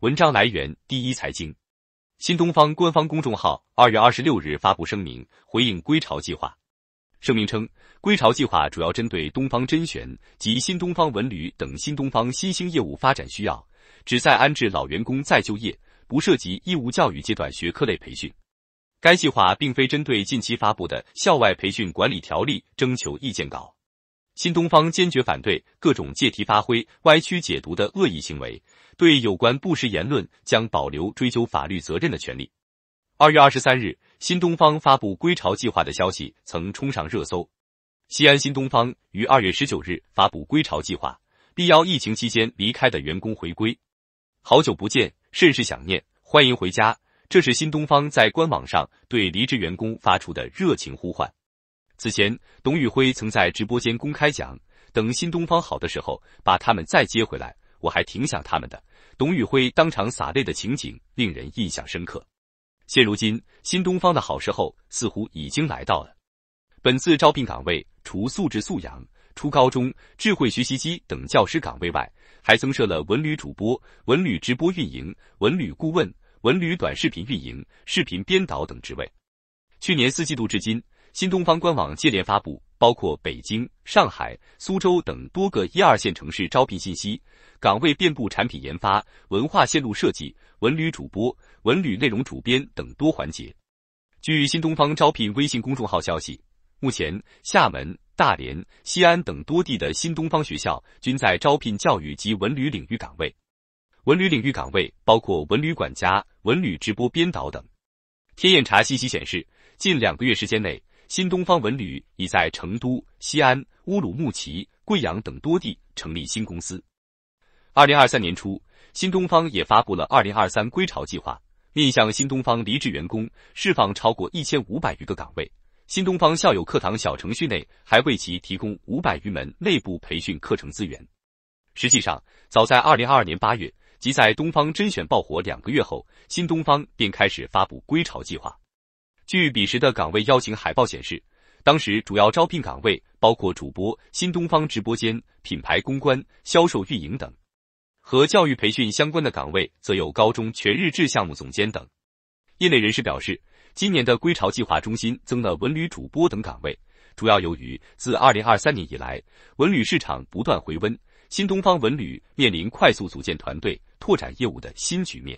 文章来源第一财经，新东方官方公众号二月二十六日发布声明回应“归巢计划”。声明称，归巢计划主要针对东方甄选及新东方文旅等新东方新兴业务发展需要，旨在安置老员工再就业，不涉及义务教育阶段学科类培训。该计划并非针对近期发布的校外培训管理条例征求意见稿。新东方坚决反对各种借题发挥、歪曲解读的恶意行为，对有关不实言论将保留追究法律责任的权利。二月二十三日，新东方发布归巢计划的消息曾冲上热搜。西安新东方于二月十九日发布归巢计划，力邀疫情期间离开的员工回归。好久不见，甚是想念，欢迎回家。这是新东方在官网上对离职员工发出的热情呼唤。此前，董宇辉曾在直播间公开讲：“等新东方好的时候，把他们再接回来。”我还挺想他们的。董宇辉当场洒泪的情景令人印象深刻。现如今，新东方的好时候似乎已经来到了。本次招聘岗位除素质素养、初高中、智慧学习机等教师岗位外，还增设了文旅主播、文旅直播运营、文旅顾问、文旅短视频运营、视频编导等职位。去年四季度至今。新东方官网接连发布，包括北京、上海、苏州等多个一二线城市招聘信息，岗位遍布产品研发、文化线路设计、文旅主播、文旅内容主编等多环节。据新东方招聘微信公众号消息，目前厦门、大连、西安等多地的新东方学校均在招聘教育及文旅领域岗位，文旅领域岗位包括文旅管家、文旅直播编导等。天眼查信息显示，近两个月时间内。新东方文旅已在成都、西安、乌鲁木齐、贵阳等多地成立新公司。二零二三年初，新东方也发布了二零二三归巢计划，面向新东方离职员工释放超过一千五百余个岗位。新东方校友课堂小程序内还为其提供五百余门内部培训课程资源。实际上，早在二零二二年八月，即在东方甄选爆火两个月后，新东方便开始发布归巢计划。据彼时的岗位邀请海报显示，当时主要招聘岗位包括主播、新东方直播间、品牌公关、销售运营等；和教育培训相关的岗位则有高中全日制项目总监等。业内人士表示，今年的归巢计划中心增了文旅主播等岗位，主要由于自2023年以来，文旅市场不断回温，新东方文旅面临快速组建团队、拓展业务的新局面。